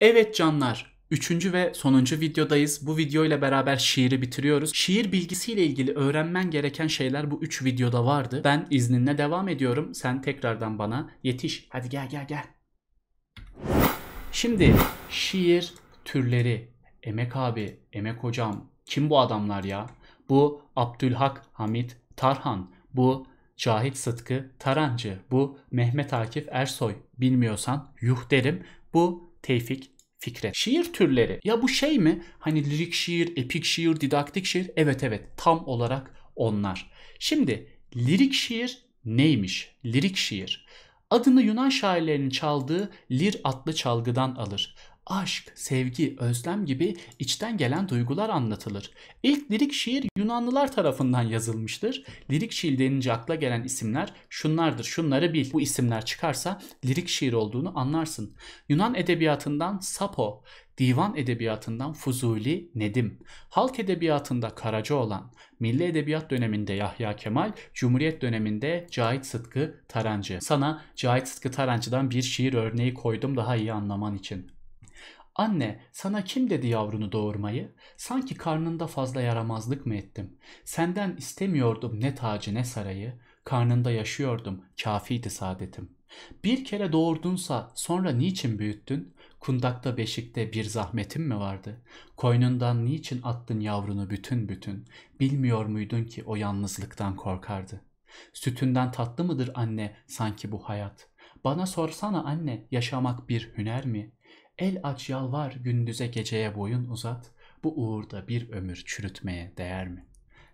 Evet canlar, Üçüncü ve sonuncu videodayız. Bu video ile beraber şiiri bitiriyoruz. Şiir bilgisiyle ilgili öğrenmen gereken şeyler bu üç videoda vardı. Ben izninle devam ediyorum. Sen tekrardan bana yetiş. Hadi gel gel gel. Şimdi şiir türleri. Emek abi, Emek hocam. Kim bu adamlar ya? Bu Abdülhak Hamit Tarhan. Bu Cahit Sıtkı Tarancı. Bu Mehmet Akif Ersoy. Bilmiyorsan yuh derim. Bu Tevfik Fikret. Şiir türleri ya bu şey mi? Hani lirik şiir, epik şiir, didaktik şiir? Evet evet tam olarak onlar. Şimdi lirik şiir neymiş? Lirik şiir. Adını Yunan şairlerinin çaldığı lir adlı çalgıdan alır aşk, sevgi, özlem gibi içten gelen duygular anlatılır. İlk lirik şiir Yunanlılar tarafından yazılmıştır. Lirik şiir denince akla gelen isimler şunlardır, şunları bil. Bu isimler çıkarsa lirik şiir olduğunu anlarsın. Yunan edebiyatından Sapo, divan edebiyatından Fuzuli, Nedim, halk edebiyatında Karaca olan, milli edebiyat döneminde Yahya Kemal, Cumhuriyet döneminde Cahit Sıtkı Tarancı. Sana Cahit Sıtkı Tarancı'dan bir şiir örneği koydum daha iyi anlaman için. Anne, sana kim dedi yavrunu doğurmayı? Sanki karnında fazla yaramazlık mı ettim? Senden istemiyordum ne tacı ne sarayı. Karnında yaşıyordum, kafiydi saadetim. Bir kere doğurdunsa sonra niçin büyüttün? Kundakta beşikte bir zahmetin mi vardı? Koynundan niçin attın yavrunu bütün bütün? Bilmiyor muydun ki o yalnızlıktan korkardı? Sütünden tatlı mıdır anne sanki bu hayat? Bana sorsana anne yaşamak bir hüner mi? El aç yalvar gündüze geceye boyun uzat. Bu uğurda bir ömür çürütmeye değer mi?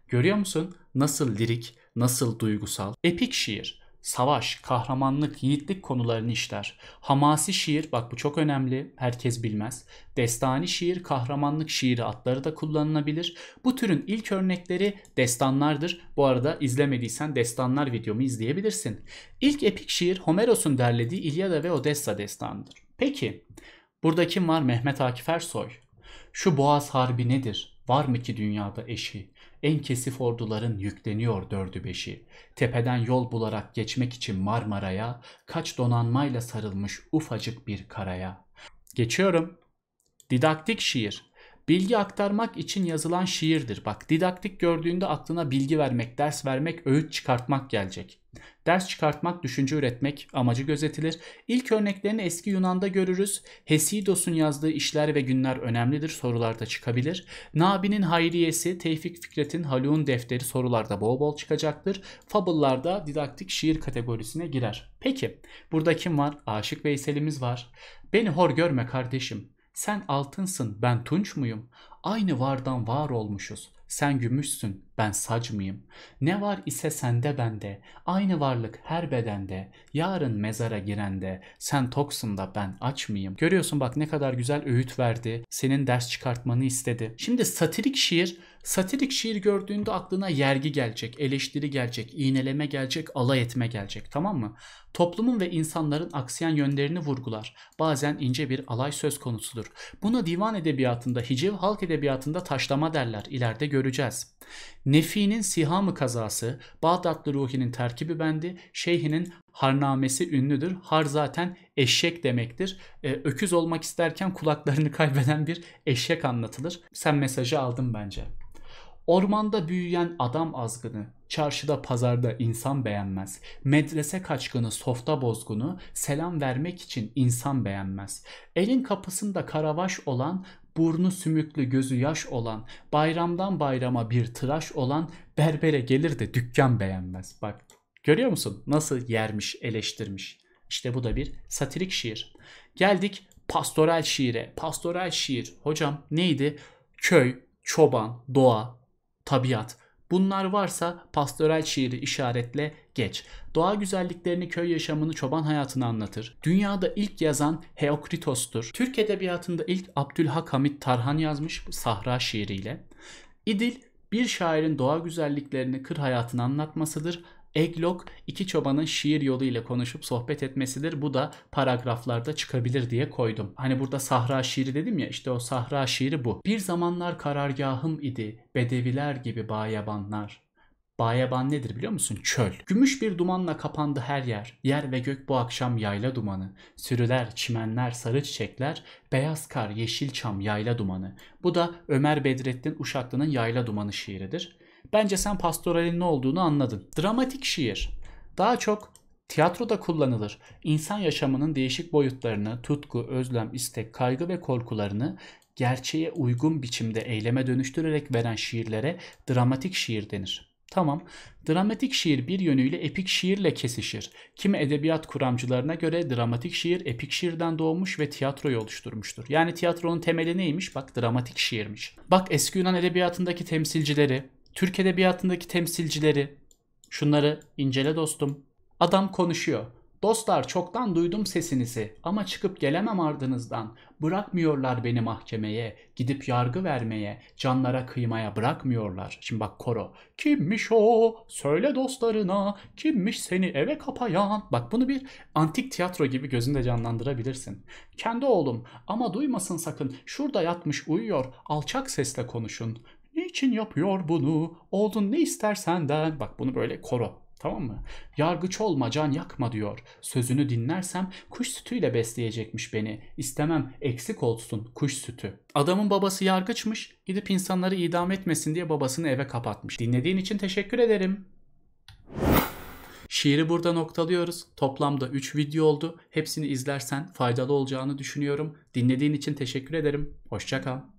Görüyor musun nasıl lirik, nasıl duygusal? Epik şiir, savaş, kahramanlık, yiğitlik konularını işler. Hamasi şiir, bak bu çok önemli, herkes bilmez. Destani şiir, kahramanlık şiiri adları da kullanılabilir. Bu türün ilk örnekleri destanlardır. Bu arada izlemediysen destanlar videomu izleyebilirsin. İlk epik şiir Homeros'un derlediği İlyada ve Odessa destanıdır. Peki Burada kim var? Mehmet Akif Ersoy. Şu Boğaz Harbi nedir? Var mı ki dünyada eşi? En kesif orduların yükleniyor dördü beşi. Tepeden yol bularak geçmek için Marmara'ya, kaç donanmayla sarılmış ufacık bir karaya. Geçiyorum. Didaktik şiir. Bilgi aktarmak için yazılan şiirdir. Bak didaktik gördüğünde aklına bilgi vermek, ders vermek, öğüt çıkartmak gelecek. Ders çıkartmak, düşünce üretmek amacı gözetilir. İlk örneklerini eski Yunan'da görürüz. Hesidos'un yazdığı işler ve günler önemlidir, sorularda çıkabilir. Nabi'nin Hayriyesi, Tevfik Fikret'in Haluk'un defteri sorularda bol bol çıkacaktır. Fabıllarda didaktik şiir kategorisine girer. Peki, burada kim var? Aşık Veysel'imiz var. Beni hor görme kardeşim. Sen altınsın, ben tunç muyum? Aynı vardan var olmuşuz. Sen gümüşsün, ben sac mıyım? Ne var ise sende bende, aynı varlık her bedende, yarın mezara girende, sen toksun da ben aç mıyım? Görüyorsun bak ne kadar güzel öğüt verdi, senin ders çıkartmanı istedi. Şimdi satirik şiir, satirik şiir gördüğünde aklına yergi gelecek, eleştiri gelecek, iğneleme gelecek, alay etme gelecek tamam mı? Toplumun ve insanların aksiyen yönlerini vurgular. Bazen ince bir alay söz konusudur. Buna divan edebiyatında hiciv halk edebiyatında edebiyatında taşlama derler. İleride göreceğiz. Nefi'nin Sihamı kazası, Bağdatlı Ruhi'nin terkibi bendi, Şeyh'inin Harnamesi ünlüdür. Har zaten eşek demektir. Ee, öküz olmak isterken kulaklarını kaybeden bir eşek anlatılır. Sen mesajı aldın bence. Ormanda büyüyen adam azgını, çarşıda pazarda insan beğenmez. Medrese kaçkını, softa bozgunu, selam vermek için insan beğenmez. Elin kapısında karavaş olan burnu sümüklü gözü yaş olan, bayramdan bayrama bir tıraş olan berbere gelir de dükkan beğenmez. Bak görüyor musun nasıl yermiş eleştirmiş. İşte bu da bir satirik şiir. Geldik pastoral şiire. Pastoral şiir hocam neydi? Köy, çoban, doğa, tabiat. Bunlar varsa pastoral şiiri işaretle geç. Doğa güzelliklerini, köy yaşamını, çoban hayatını anlatır. Dünyada ilk yazan Heokritos'tur. Türk edebiyatında ilk Abdülhak Hamit Tarhan yazmış Sahra şiiriyle. İdil bir şairin doğa güzelliklerini, kır hayatını anlatmasıdır. Eglok iki çobanın şiir yolu ile konuşup sohbet etmesidir. Bu da paragraflarda çıkabilir diye koydum. Hani burada sahra şiiri dedim ya işte o sahra şiiri bu. Bir zamanlar karargahım idi bedeviler gibi bayabanlar. Bayaban nedir biliyor musun? Çöl. Gümüş bir dumanla kapandı her yer. Yer ve gök bu akşam yayla dumanı. Sürüler, çimenler, sarı çiçekler, beyaz kar, yeşil çam, yayla dumanı. Bu da Ömer Bedrettin Uşaklı'nın Yayla Dumanı şiiridir. Bence sen pastoralin ne olduğunu anladın. Dramatik şiir. Daha çok tiyatroda kullanılır. İnsan yaşamının değişik boyutlarını, tutku, özlem, istek, kaygı ve korkularını gerçeğe uygun biçimde eyleme dönüştürerek veren şiirlere dramatik şiir denir. Tamam, dramatik şiir bir yönüyle epik şiirle kesişir. Kimi edebiyat kuramcılarına göre dramatik şiir epik şiirden doğmuş ve tiyatroyu oluşturmuştur. Yani tiyatronun temeli neymiş? Bak dramatik şiirmiş. Bak eski Yunan edebiyatındaki temsilcileri, Türk edebiyatındaki temsilcileri, şunları incele dostum. Adam konuşuyor. Dostlar çoktan duydum sesinizi ama çıkıp gelemem ardınızdan. Bırakmıyorlar beni mahkemeye, gidip yargı vermeye, canlara kıymaya bırakmıyorlar. Şimdi bak koro. Kimmiş o? Söyle dostlarına. Kimmiş seni eve kapayan? Bak bunu bir antik tiyatro gibi gözünde canlandırabilirsin. Kendi oğlum ama duymasın sakın. Şurada yatmış uyuyor. Alçak sesle konuşun. Niçin yapıyor bunu? Oldun ne istersen den. Bak bunu böyle koro. Tamam mı? Yargıç olma can yakma diyor. Sözünü dinlersem kuş sütüyle besleyecekmiş beni. İstemem eksik olsun kuş sütü. Adamın babası yargıçmış. Gidip insanları idam etmesin diye babasını eve kapatmış. Dinlediğin için teşekkür ederim. Şiiri burada noktalıyoruz. Toplamda 3 video oldu. Hepsini izlersen faydalı olacağını düşünüyorum. Dinlediğin için teşekkür ederim. Hoşçakal.